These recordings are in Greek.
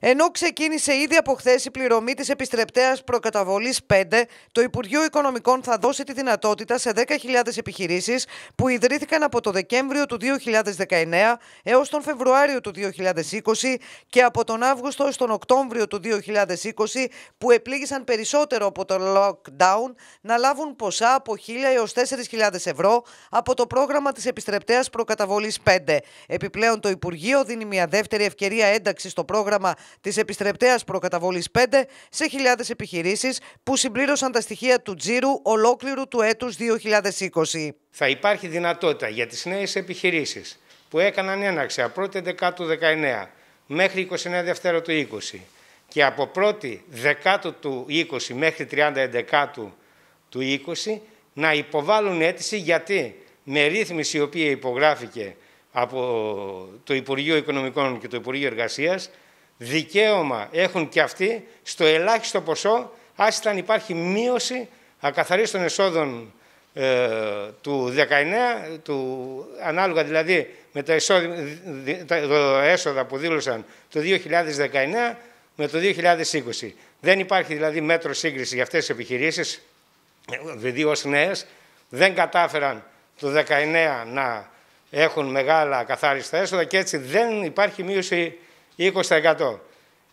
Ενώ ξεκίνησε ήδη από χθες η πληρωμή της επιστρεπτέας προκαταβολής 5, το Υπουργείο Οικονομικών θα δώσει τη δυνατότητα σε 10.000 επιχειρήσεις που ιδρύθηκαν από το Δεκέμβριο του 2019 έως τον Φεβρουάριο του 2020 και από τον Αύγουστο έως τον Οκτώβριο του 2020 που επλήγησαν περισσότερο από το lockdown να λάβουν ποσά από 1.000 έω 4.000 ευρώ από το πρόγραμμα της επιστρεπτέας προκαταβολής 5. Επιπλέον, το Υπουργείο δίνει μια δεύτερη ευκαιρία ένταξης στο πρόγραμμα της επιστρεπτέας προκαταβολής 5 σε χιλιάδες επιχειρήσεις που συμπλήρωσαν τα στοιχεία του τζίρου ολόκληρου του έτους 2020. Θα υπάρχει δυνατότητα για τις νέες επιχειρήσεις που έκαναν έναρξη από 1η Δεκάτου 19 μέχρι 29 Δευτέρα του 20 και από 1η Δεκάτου του 20 μέχρι 30 Δεκάτου του 20 να υποβάλουν αίτηση γιατί με ρύθμιση η οποία υπογράφηκε από το Υπουργείο Οικονομικών και το Υπουργείο Εργασίας δικαίωμα έχουν και αυτοί στο ελάχιστο ποσό, άσχετα αν υπάρχει μείωση ακαθαρίστων εσόδων ε, του 19, του, ανάλογα δηλαδή με τα, έσοδα που δήλωσαν το 2019 με το 2020. Δεν υπάρχει δηλαδή μέτρο σύγκρισης για αυτές τις επιχειρήσεις, δηλαδή ως νέες, δεν κατάφεραν το 19 να έχουν μεγάλα καθάριστα έσοδα και έτσι δεν υπάρχει μείωση 20%.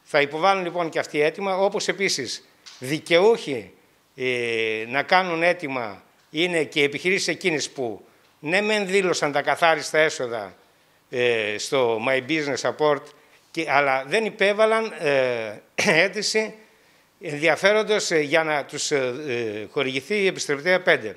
Θα υποβάλουν λοιπόν και αυτοί αίτημα, όπως επίσης δικαιούχοι ε, να κάνουν αίτημα είναι και οι επιχειρήσεις εκείνες που ναι μεν δήλωσαν τα καθάριστα έσοδα ε, στο My Business Support, και, αλλά δεν υπέβαλαν ε, αίτηση ενδιαφέροντος ε, για να τους ε, χορηγηθεί η επιστρεπτέα 5.